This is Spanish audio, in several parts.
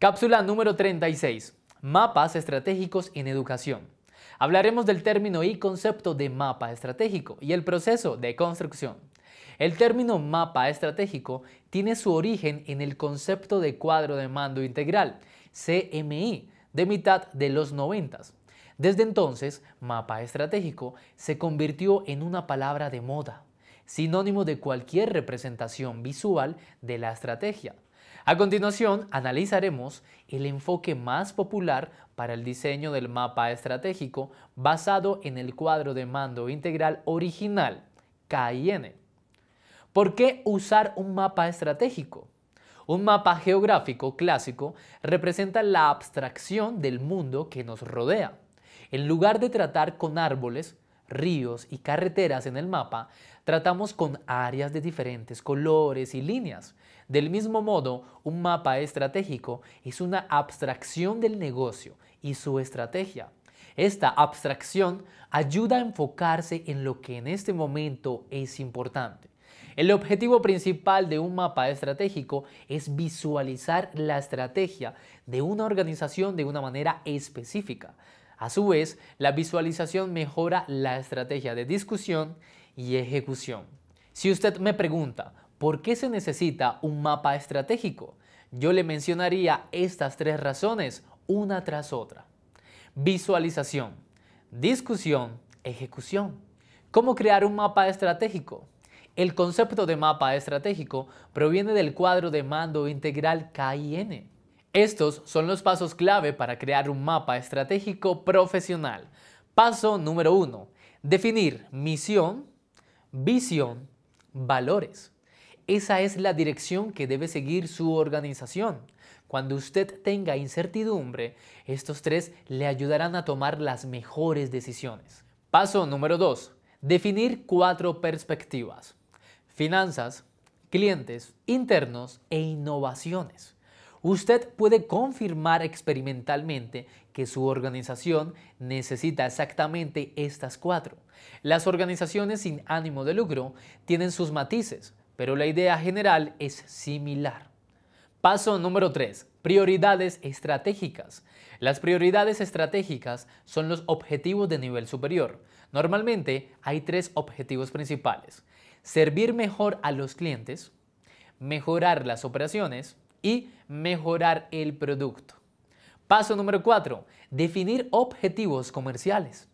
Cápsula número 36. Mapas estratégicos en educación. Hablaremos del término y concepto de mapa estratégico y el proceso de construcción. El término mapa estratégico tiene su origen en el concepto de cuadro de mando integral, CMI, de mitad de los 90. Desde entonces, mapa estratégico se convirtió en una palabra de moda, sinónimo de cualquier representación visual de la estrategia, a continuación, analizaremos el enfoque más popular para el diseño del mapa estratégico basado en el cuadro de mando integral original, KIN. ¿Por qué usar un mapa estratégico? Un mapa geográfico clásico representa la abstracción del mundo que nos rodea. En lugar de tratar con árboles, ríos y carreteras en el mapa, tratamos con áreas de diferentes colores y líneas. Del mismo modo, un mapa estratégico es una abstracción del negocio y su estrategia. Esta abstracción ayuda a enfocarse en lo que en este momento es importante. El objetivo principal de un mapa estratégico es visualizar la estrategia de una organización de una manera específica. A su vez, la visualización mejora la estrategia de discusión y ejecución. Si usted me pregunta, ¿por qué se necesita un mapa estratégico? Yo le mencionaría estas tres razones una tras otra. Visualización, discusión, ejecución. ¿Cómo crear un mapa estratégico? El concepto de mapa estratégico proviene del cuadro de mando integral KIN, estos son los pasos clave para crear un mapa estratégico profesional. Paso número 1. Definir misión, visión, valores. Esa es la dirección que debe seguir su organización. Cuando usted tenga incertidumbre, estos tres le ayudarán a tomar las mejores decisiones. Paso número 2. Definir cuatro perspectivas. Finanzas, clientes, internos e innovaciones. Usted puede confirmar experimentalmente que su organización necesita exactamente estas cuatro. Las organizaciones sin ánimo de lucro tienen sus matices, pero la idea general es similar. Paso número 3. Prioridades estratégicas. Las prioridades estratégicas son los objetivos de nivel superior. Normalmente hay tres objetivos principales. Servir mejor a los clientes, mejorar las operaciones y mejorar el producto. Paso número 4. Definir objetivos comerciales.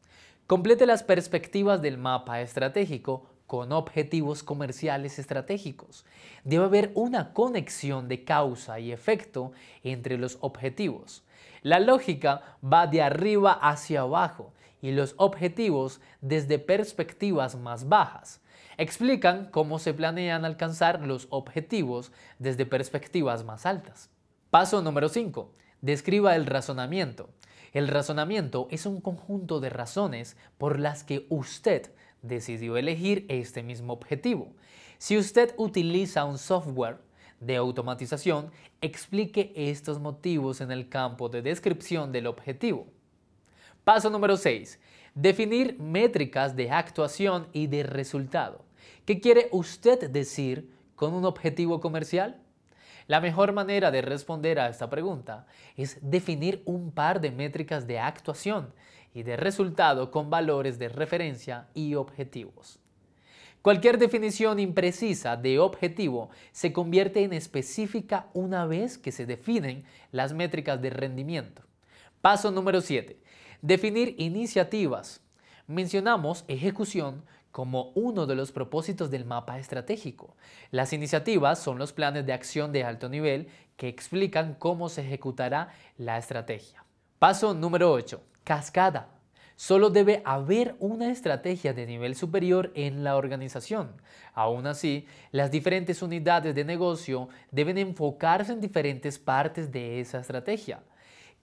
Complete las perspectivas del mapa estratégico con objetivos comerciales estratégicos. Debe haber una conexión de causa y efecto entre los objetivos. La lógica va de arriba hacia abajo y los objetivos desde perspectivas más bajas. Explican cómo se planean alcanzar los objetivos desde perspectivas más altas. Paso número 5. Describa el razonamiento. El razonamiento es un conjunto de razones por las que usted decidió elegir este mismo objetivo. Si usted utiliza un software de automatización, explique estos motivos en el campo de descripción del objetivo. Paso número 6. Definir métricas de actuación y de resultado. ¿Qué quiere usted decir con un objetivo comercial? La mejor manera de responder a esta pregunta es definir un par de métricas de actuación y de resultado con valores de referencia y objetivos. Cualquier definición imprecisa de objetivo se convierte en específica una vez que se definen las métricas de rendimiento. Paso número 7. Definir iniciativas. Mencionamos ejecución como uno de los propósitos del mapa estratégico. Las iniciativas son los planes de acción de alto nivel que explican cómo se ejecutará la estrategia. Paso número 8. Cascada. Solo debe haber una estrategia de nivel superior en la organización. Aún así, las diferentes unidades de negocio deben enfocarse en diferentes partes de esa estrategia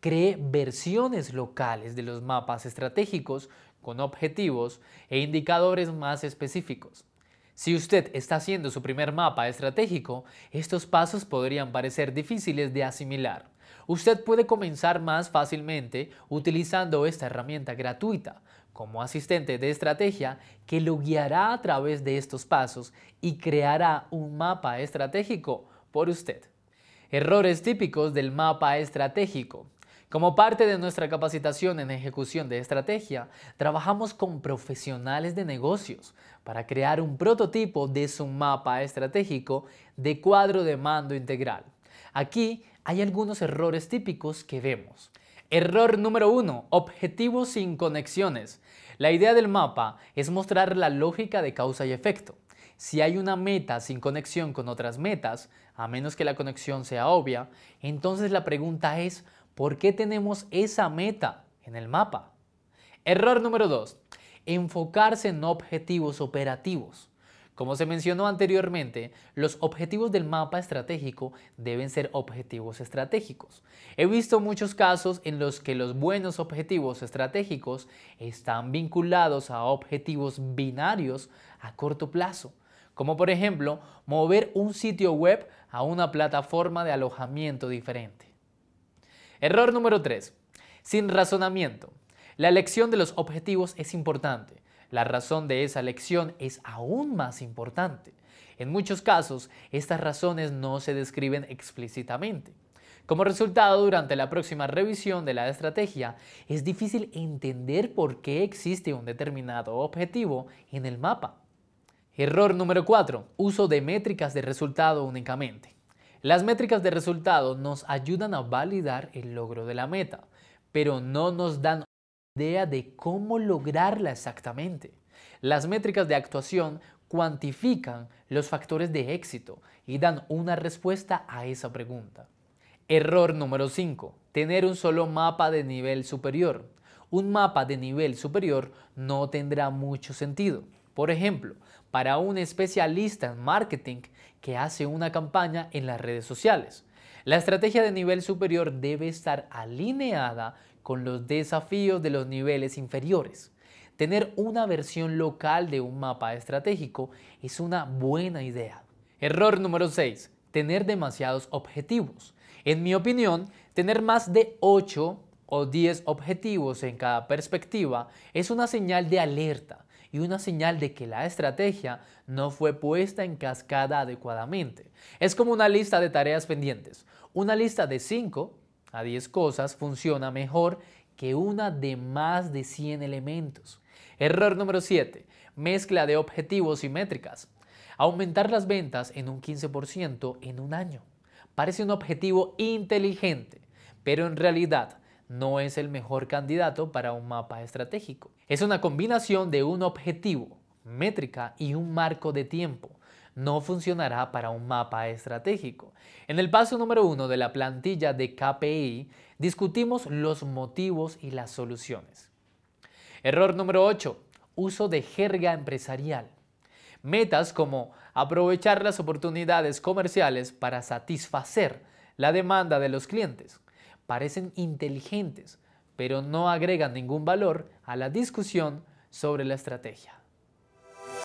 cree versiones locales de los mapas estratégicos con objetivos e indicadores más específicos. Si usted está haciendo su primer mapa estratégico, estos pasos podrían parecer difíciles de asimilar. Usted puede comenzar más fácilmente utilizando esta herramienta gratuita como asistente de estrategia que lo guiará a través de estos pasos y creará un mapa estratégico por usted. Errores típicos del mapa estratégico. Como parte de nuestra capacitación en ejecución de estrategia, trabajamos con profesionales de negocios para crear un prototipo de su mapa estratégico de cuadro de mando integral. Aquí hay algunos errores típicos que vemos. Error número uno, Objetivos sin conexiones. La idea del mapa es mostrar la lógica de causa y efecto. Si hay una meta sin conexión con otras metas, a menos que la conexión sea obvia, entonces la pregunta es ¿Por qué tenemos esa meta en el mapa? Error número 2. Enfocarse en objetivos operativos. Como se mencionó anteriormente, los objetivos del mapa estratégico deben ser objetivos estratégicos. He visto muchos casos en los que los buenos objetivos estratégicos están vinculados a objetivos binarios a corto plazo, como por ejemplo mover un sitio web a una plataforma de alojamiento diferente. Error número 3. Sin razonamiento. La elección de los objetivos es importante. La razón de esa elección es aún más importante. En muchos casos, estas razones no se describen explícitamente. Como resultado, durante la próxima revisión de la estrategia, es difícil entender por qué existe un determinado objetivo en el mapa. Error número 4. Uso de métricas de resultado únicamente. Las métricas de resultado nos ayudan a validar el logro de la meta, pero no nos dan idea de cómo lograrla exactamente. Las métricas de actuación cuantifican los factores de éxito y dan una respuesta a esa pregunta. Error número 5. Tener un solo mapa de nivel superior. Un mapa de nivel superior no tendrá mucho sentido. Por ejemplo, para un especialista en marketing que hace una campaña en las redes sociales. La estrategia de nivel superior debe estar alineada con los desafíos de los niveles inferiores. Tener una versión local de un mapa estratégico es una buena idea. Error número 6. Tener demasiados objetivos. En mi opinión, tener más de 8 o 10 objetivos en cada perspectiva es una señal de alerta y una señal de que la estrategia no fue puesta en cascada adecuadamente. Es como una lista de tareas pendientes. Una lista de 5 a 10 cosas funciona mejor que una de más de 100 elementos. Error número 7. Mezcla de objetivos y métricas. Aumentar las ventas en un 15% en un año. Parece un objetivo inteligente, pero en realidad no es el mejor candidato para un mapa estratégico. Es una combinación de un objetivo, métrica y un marco de tiempo. No funcionará para un mapa estratégico. En el paso número uno de la plantilla de KPI discutimos los motivos y las soluciones. Error número 8. Uso de jerga empresarial. Metas como aprovechar las oportunidades comerciales para satisfacer la demanda de los clientes parecen inteligentes, pero no agregan ningún valor a la discusión sobre la estrategia.